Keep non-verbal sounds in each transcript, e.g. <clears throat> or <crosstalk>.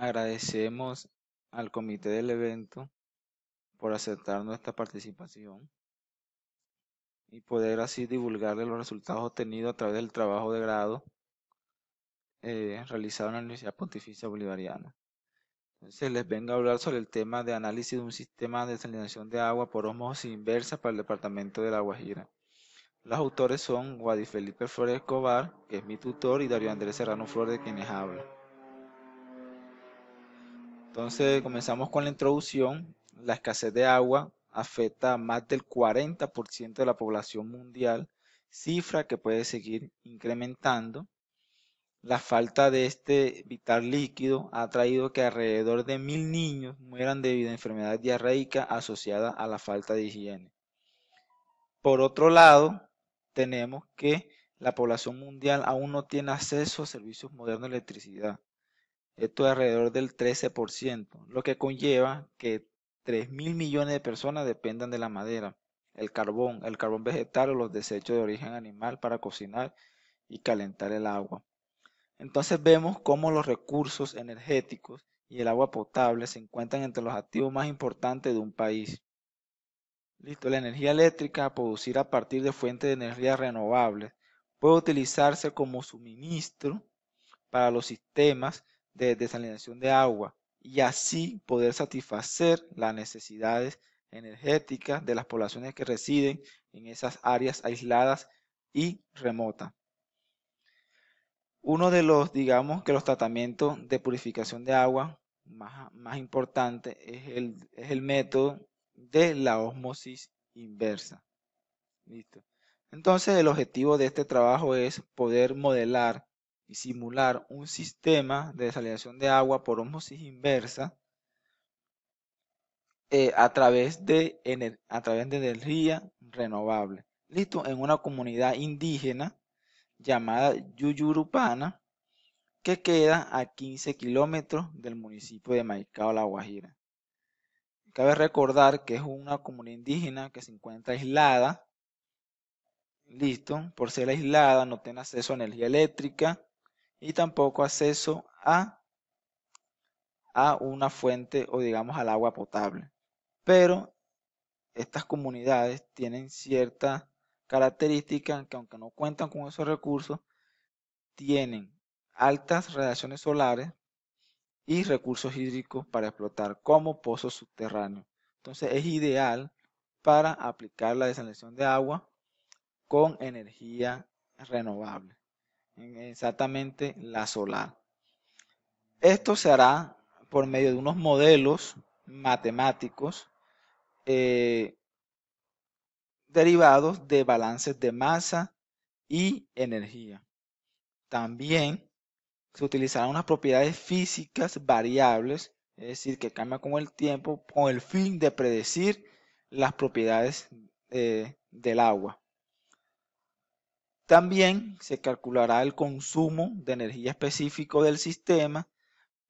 Agradecemos al comité del evento por aceptar nuestra participación y poder así divulgar los resultados obtenidos a través del trabajo de grado eh, realizado en la Universidad Pontificia Bolivariana. Entonces les vengo a hablar sobre el tema de análisis de un sistema de salinización de agua por osmosis inversa para el departamento de La Guajira. Los autores son Guadi Felipe Flores Escobar, que es mi tutor, y Darío Andrés Serrano Flores, de quienes habla. Entonces comenzamos con la introducción. La escasez de agua afecta a más del 40% de la población mundial, cifra que puede seguir incrementando. La falta de este vital líquido ha traído que alrededor de mil niños mueran debido a enfermedades diarreicas asociadas a la falta de higiene. Por otro lado, tenemos que la población mundial aún no tiene acceso a servicios modernos de electricidad esto es alrededor del 13%, lo que conlleva que 3 mil millones de personas dependan de la madera, el carbón, el carbón vegetal o los desechos de origen animal para cocinar y calentar el agua. Entonces vemos cómo los recursos energéticos y el agua potable se encuentran entre los activos más importantes de un país. Listo, la energía eléctrica a producir a partir de fuentes de energía renovables puede utilizarse como suministro para los sistemas de desalinación de agua y así poder satisfacer las necesidades energéticas de las poblaciones que residen en esas áreas aisladas y remotas. Uno de los, digamos que los tratamientos de purificación de agua más, más importante es el, método de la osmosis inversa. ¿Listo? Entonces el objetivo de este trabajo es poder modelar y simular un sistema de desalineación de agua por osmosis inversa eh, a, través de a través de energía renovable. Listo, en una comunidad indígena llamada Yuyurupana, que queda a 15 kilómetros del municipio de Maicao, La Guajira. Cabe recordar que es una comunidad indígena que se encuentra aislada. Listo, por ser aislada no tiene acceso a energía eléctrica, y tampoco acceso a, a una fuente o digamos al agua potable. Pero estas comunidades tienen cierta característica que aunque no cuentan con esos recursos, tienen altas radiaciones solares y recursos hídricos para explotar como pozos subterráneos. Entonces es ideal para aplicar la desalinización de agua con energía renovable exactamente la solar. Esto se hará por medio de unos modelos matemáticos eh, derivados de balances de masa y energía. También se utilizarán unas propiedades físicas variables, es decir, que cambian con el tiempo, con el fin de predecir las propiedades eh, del agua. También se calculará el consumo de energía específico del sistema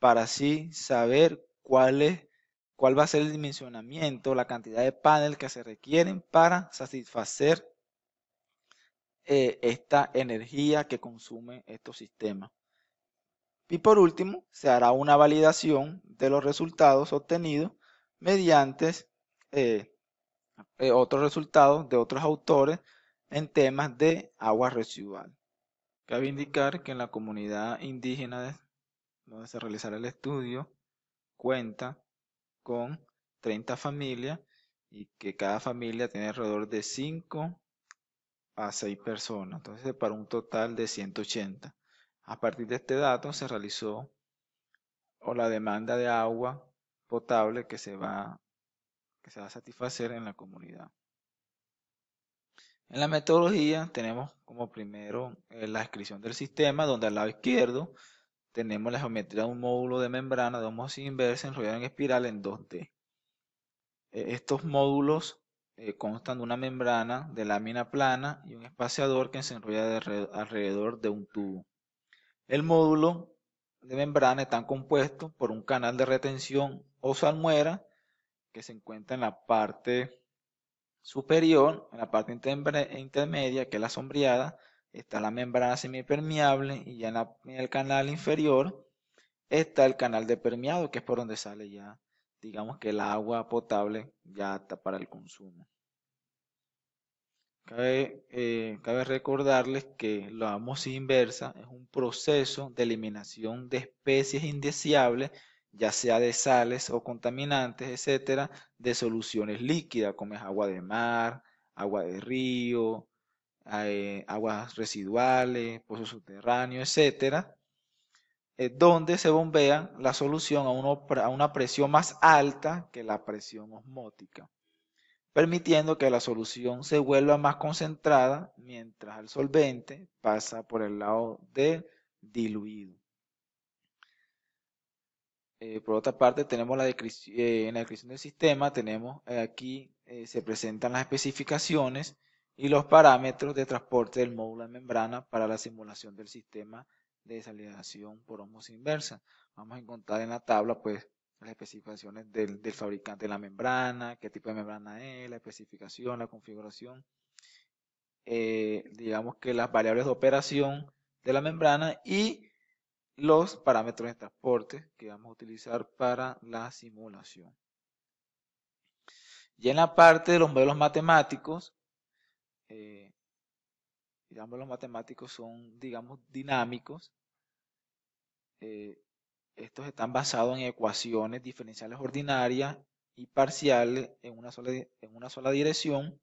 para así saber cuál, es, cuál va a ser el dimensionamiento, la cantidad de panel que se requieren para satisfacer eh, esta energía que consume estos sistemas. Y por último, se hará una validación de los resultados obtenidos mediante eh, eh, otros resultados de otros autores en temas de agua residual. Cabe indicar que en la comunidad indígena donde se realizará el estudio cuenta con 30 familias y que cada familia tiene alrededor de 5 a 6 personas, entonces para un total de 180. A partir de este dato se realizó o la demanda de agua potable que se va, que se va a satisfacer en la comunidad. En la metodología tenemos como primero eh, la descripción del sistema, donde al lado izquierdo tenemos la geometría de un módulo de membrana de osmosis inversa enrollado en espiral en 2D. E, estos módulos eh, constan de una membrana de lámina plana y un espaciador que se enrolla alrededor de un tubo. El módulo de membrana está compuesto por un canal de retención o salmuera que se encuentra en la parte superior, en la parte intermedia, que es la sombreada, está la membrana semipermeable y ya en, el canal inferior está el canal de permeado, que es por donde sale ya, digamos que el agua potable ya está para el consumo. Cabe, eh, recordarles que la osmosis inversa es un proceso de eliminación de especies indeseables ya sea de sales o contaminantes, etcétera, de soluciones líquidas, como es agua de mar, agua de río, eh, aguas residuales, pozos subterráneos, etcétera, eh, donde se bombea la solución a, a una presión más alta que la presión osmótica, permitiendo que la solución se vuelva más concentrada mientras el solvente pasa por el lado del diluido. Eh, por otra parte, tenemos la eh, en la descripción del sistema, tenemos eh, aquí se presentan las especificaciones y los parámetros de transporte del módulo de membrana para la simulación del sistema de salidación por homos inversa. Vamos a encontrar en la tabla pues las especificaciones del, del fabricante de la membrana, qué tipo de membrana es, la especificación, la configuración, digamos que las variables de operación de la membrana y los parámetros de transporte que vamos a utilizar para la simulación. Y en la parte de los modelos matemáticos, eh, digamos los matemáticos son, digamos, dinámicos. Eh, estos están basados en ecuaciones diferenciales ordinarias y parciales en una sola, en una sola dirección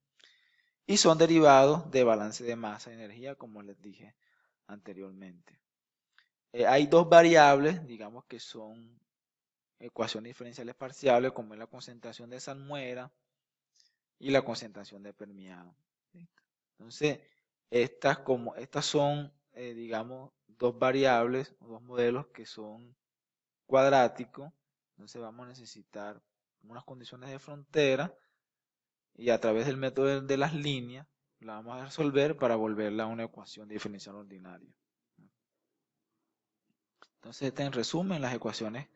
y son derivados de balance de masa y energía, como les dije anteriormente. Eh, hay dos variables, digamos que son ecuaciones diferenciales parciales, como es la concentración de salmuera y la concentración de permeado. Entonces, estas, como, estas son, eh, digamos, dos variables, dos modelos que son cuadráticos. Entonces vamos a necesitar unas condiciones de frontera y a través del método de las líneas la vamos a resolver para volverla a una ecuación diferencial ordinaria. Entonces, este en resumen las ecuaciones,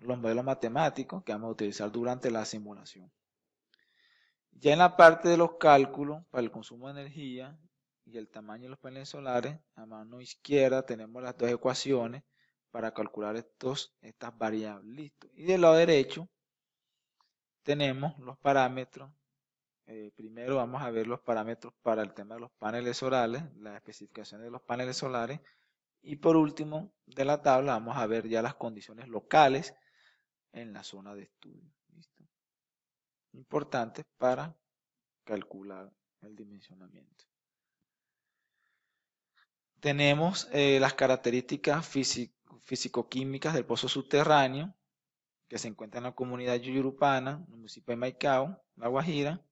los modelos matemáticos que vamos a utilizar durante la simulación. Ya en la parte de los cálculos para el consumo de energía y el tamaño de los paneles solares, a mano izquierda tenemos las dos ecuaciones para calcular estos, estas variables. Listo. Y del lado derecho tenemos los parámetros. Eh, primero vamos a ver los parámetros para el tema de los paneles solares, las especificaciones de los paneles solares. Y por último, de la tabla vamos a ver ya las condiciones locales en la zona de estudio. Importantes para calcular el dimensionamiento. Tenemos eh, las características físico-químicas del pozo subterráneo que se encuentra en la comunidad yurupana en municipio de Maicao, La Guajira,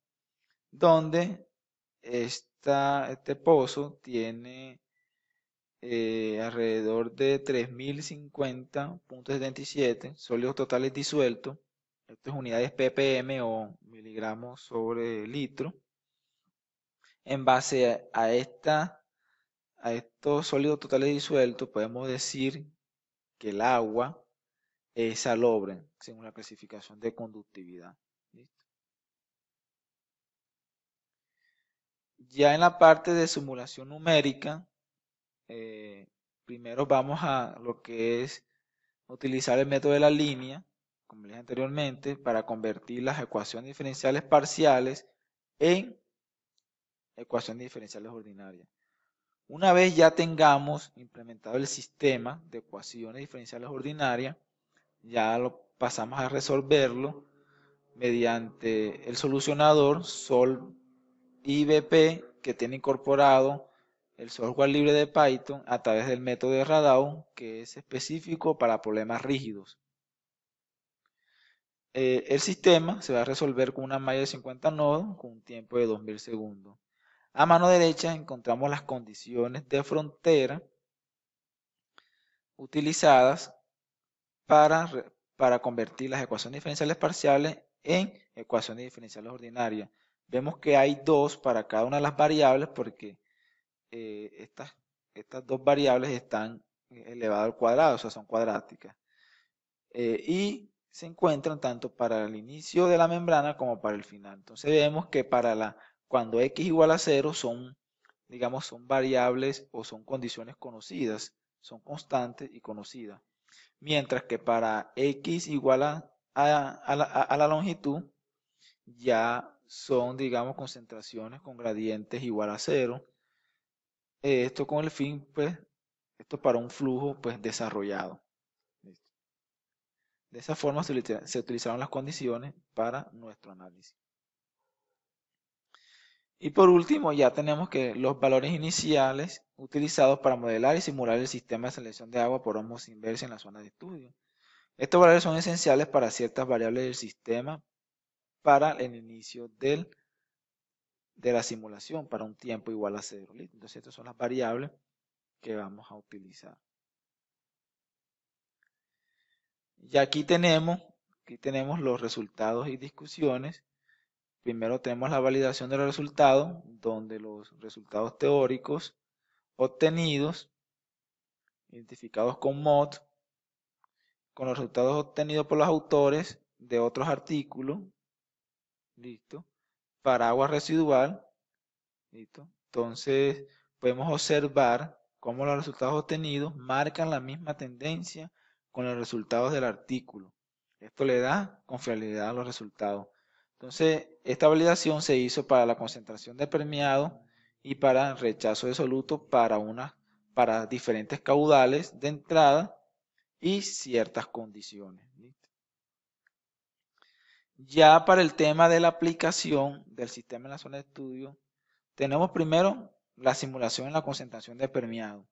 donde este pozo tiene eh, alrededor de 3050.77 sólidos totales disueltos. Esto es unidades ppm o miligramos sobre litro. En base a, esta, a estos sólidos totales disueltos, podemos decir que el agua es salobre, según la clasificación de conductividad. Ya en la parte de simulación numérica, eh, primero vamos a lo que es utilizar el método de la línea, como dije anteriormente, para convertir las ecuaciones diferenciales parciales en ecuaciones diferenciales ordinarias. Una vez ya tengamos implementado el sistema de ecuaciones diferenciales ordinarias, ya lo pasamos a resolverlo mediante el solucionador SOL IBP que tiene incorporado el software libre de Python a través del método de Radau que es específico para problemas rígidos. Eh, el sistema se va a resolver con una malla de 50 nodos con un tiempo de 2000 segundos. A mano derecha encontramos las condiciones de frontera utilizadas para, para convertir las ecuaciones diferenciales parciales en ecuaciones diferenciales ordinarias. Vemos que hay dos para cada una de las variables porque eh, estas, estas dos variables están elevadas al cuadrado, o sea, son cuadráticas. Eh, y se encuentran tanto para el inicio de la membrana como para el final. Entonces vemos que para la, cuando x igual a 0 son, digamos, son variables o son condiciones conocidas, son constantes y conocidas. Mientras que para x igual a, a, la, longitud ya son, digamos, concentraciones con gradientes igual a 0 eh, esto con el fin, pues, esto para un flujo pues, desarrollado. De esa forma se, utilizaron las condiciones para nuestro análisis. Y por último, ya tenemos que los valores iniciales utilizados para modelar y simular el sistema de selección de agua por osmosis inversa en la zona de estudio. Estos valores son esenciales para ciertas variables del sistema para el inicio del de la simulación para un tiempo igual a cero. Entonces, estas son las variables que vamos a utilizar. Y aquí tenemos, aquí tenemos los resultados y discusiones. Primero tenemos la validación del resultado donde los resultados teóricos obtenidos, identificados con mod, con los resultados obtenidos por los autores de otros artículos, listo, para agua residual. Entonces, podemos observar cómo los resultados obtenidos marcan la misma tendencia con los resultados del artículo. Esto le da confiabilidad a los resultados. Entonces, esta validación se hizo para la concentración de permeado y para rechazo de soluto para, una, para diferentes caudales de entrada y ciertas condiciones. Ya para el tema de la aplicación del sistema en la zona de estudio, tenemos primero la simulación en la concentración de permeado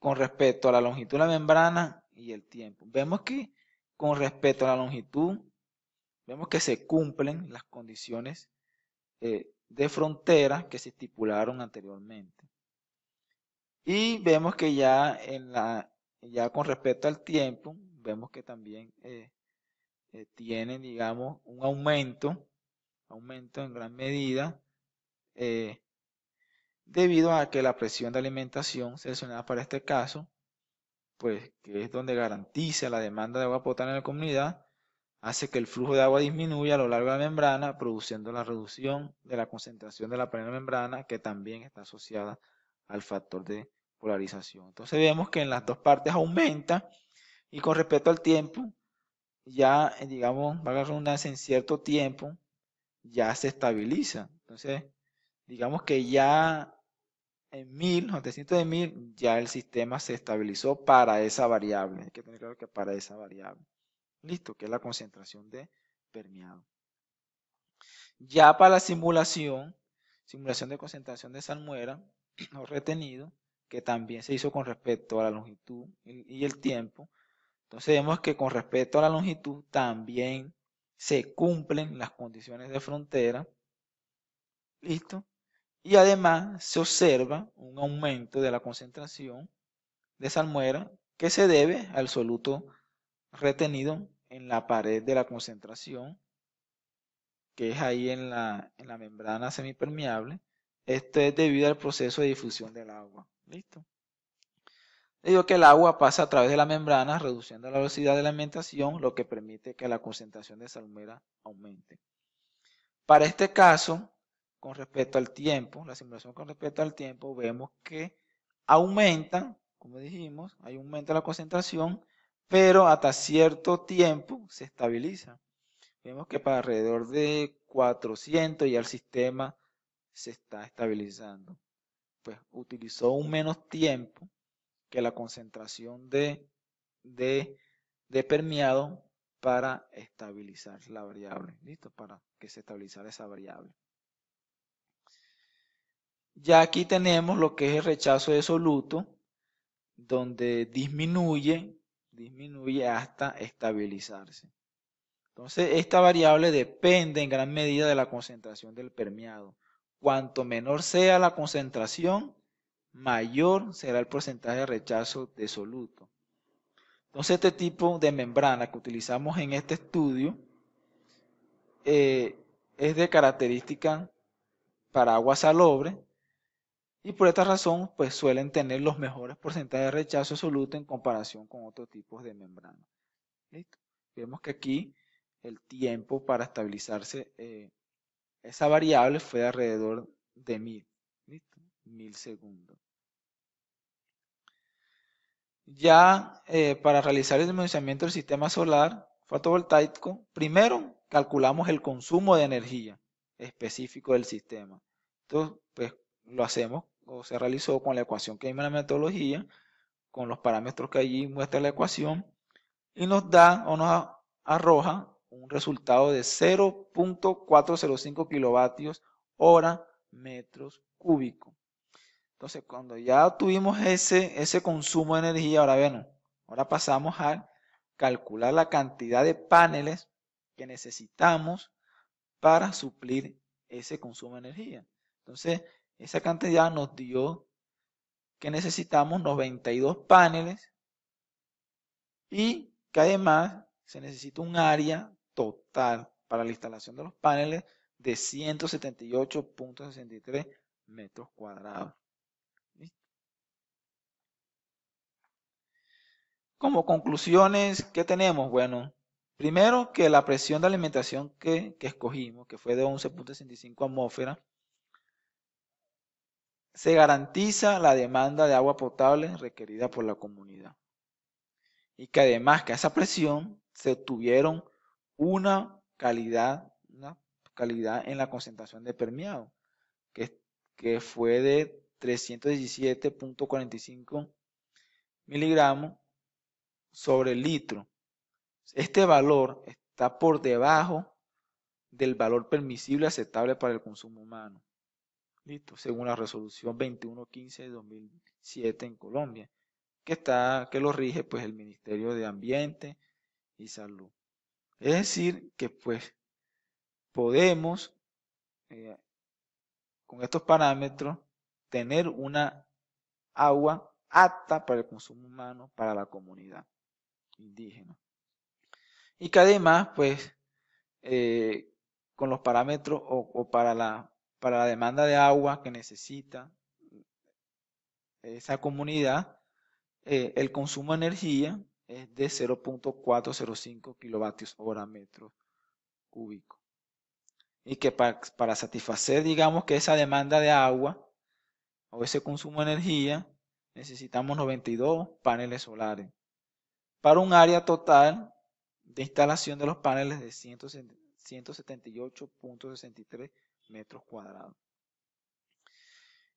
con respecto a la longitud de la membrana y el tiempo. Vemos que con respecto a la longitud, vemos que se cumplen las condiciones eh, de frontera que se estipularon anteriormente. Y vemos que ya, en la, ya con respecto al tiempo, vemos que también eh, eh, tienen, digamos, un aumento, aumento en gran medida, eh, debido a que la presión de alimentación seleccionada para este caso, pues que es donde garantiza la demanda de agua potable en la comunidad, hace que el flujo de agua disminuya a lo largo de la membrana, produciendo la reducción de la concentración de la primera membrana, que también está asociada al factor de polarización. Entonces vemos que en las dos partes aumenta y con respecto al tiempo, ya, eh, digamos, valga la redundancia, en cierto tiempo ya se estabiliza. Entonces, digamos que ya en 1000, 800 de 1000, ya el sistema se estabilizó para esa variable. Hay que tener claro que para esa variable. Listo, que es la concentración de permeado. Ya para la simulación, simulación de concentración de salmuera no <clears throat> retenido, que también se hizo con respecto a la longitud y el tiempo, entonces vemos que con respecto a la longitud también se cumplen las condiciones de frontera. ¿Listo? Y además se observa un aumento de la concentración de salmuera que se debe al soluto retenido en la pared de la concentración, que es ahí en la, en la membrana semipermeable. Esto es debido al proceso de difusión del agua. ¿Listo? digo que el agua pasa a través de la membrana, reduciendo la velocidad de la alimentación, lo que permite que la concentración de salmera aumente. Para este caso, con respecto al tiempo, la simulación con respecto al tiempo, vemos que aumenta, como dijimos, hay aumento de la concentración, pero hasta cierto tiempo se estabiliza. Vemos que para alrededor de 400 ya el sistema se está estabilizando. Pues utilizó un menos tiempo que la concentración de, de, permeado para estabilizar la variable. ¿Listo? Para que se estabilizara esa variable. Ya aquí tenemos lo que es el rechazo de soluto, donde disminuye, disminuye hasta estabilizarse. Entonces, esta variable depende en gran medida de la concentración del permeado. Cuanto menor sea la concentración, mayor será el porcentaje de rechazo de soluto. Entonces, este tipo de membrana que utilizamos en este estudio eh, es de característica para agua salobre y por esta razón pues suelen tener los mejores porcentajes de rechazo soluto en comparación con otros tipos de membrana. Vemos que aquí el tiempo para estabilizarse eh, esa variable fue de alrededor de mil ¿listo? 1000 segundos ya eh, para realizar el dimensionamiento del sistema solar fotovoltaico, primero calculamos el consumo de energía específico del sistema. Entonces, pues lo hacemos o se realizó con la ecuación que hay en la metodología, con los parámetros que allí muestra la ecuación, y nos da o nos arroja un resultado de 0.405 kilovatios hora metros cúbicos. Entonces, cuando ya tuvimos ese, ese consumo de energía, ahora bueno, ahora pasamos a calcular la cantidad de paneles que necesitamos para suplir ese consumo de energía. Entonces, esa cantidad nos dio que necesitamos 92 paneles y que además se necesita un área total para la instalación de los paneles de 178.63 metros cuadrados. Como conclusiones, ¿qué tenemos? Bueno, primero que la presión de alimentación que, escogimos, que fue de 11.65 atmósfera, se garantiza la demanda de agua potable requerida por la comunidad. Y que además que a esa presión se obtuvieron una calidad, una calidad en la concentración de permeado, que, que fue de 317.45 miligramos sobre el litro. Este valor está por debajo del valor permisible aceptable para el consumo humano. Listo, según la resolución 2115 de 2007 en Colombia, que está que lo rige pues el Ministerio de Ambiente y Salud. Es decir, que pues podemos eh, con estos parámetros tener una agua apta para el consumo humano para la comunidad. Y que además, pues, eh, con los parámetros o, para, la, para la demanda de agua que necesita esa comunidad, eh, el consumo de energía es de 0.405 kilovatios hora metro cúbico. Y que para, para satisfacer, digamos, que esa demanda de agua o ese consumo de energía, necesitamos 92 paneles solares para un área total de instalación de los paneles de 178.63 metros cuadrados.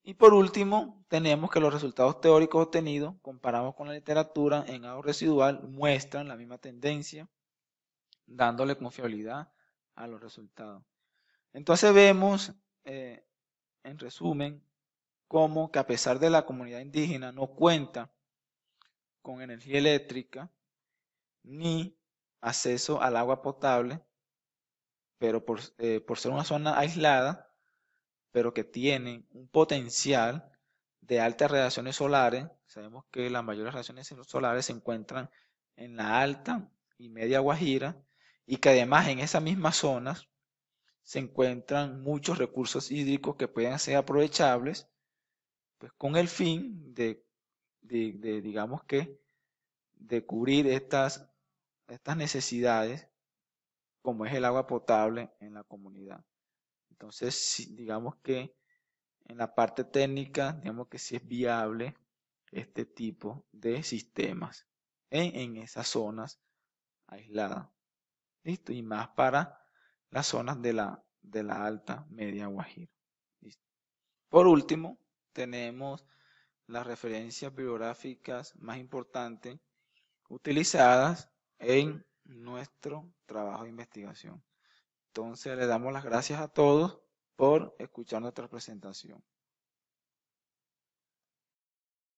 Y por último, tenemos que los resultados teóricos obtenidos, comparados con la literatura en agua residual, muestran la misma tendencia, dándole confiabilidad a los resultados. Entonces vemos, eh, en resumen, cómo que a pesar de la comunidad indígena no cuenta con energía eléctrica ni acceso al agua potable, pero eh, por, ser una zona aislada, pero que tiene un potencial de altas radiaciones solares, sabemos que las mayores radiaciones solares se encuentran en la alta y media Guajira, y que además en esas mismas zonas se encuentran muchos recursos hídricos que pueden ser aprovechables, pues con el fin de de, digamos que, de cubrir estas, estas necesidades, como es el agua potable en la comunidad. Entonces, digamos que en la parte técnica, digamos que si es viable este tipo de sistemas en, esas zonas aisladas. ¿Listo? Y más para las zonas de la, de la alta media Guajira. Por último, tenemos las referencias bibliográficas más importantes utilizadas en nuestro trabajo de investigación. Entonces, le damos las gracias a todos por escuchar nuestra presentación.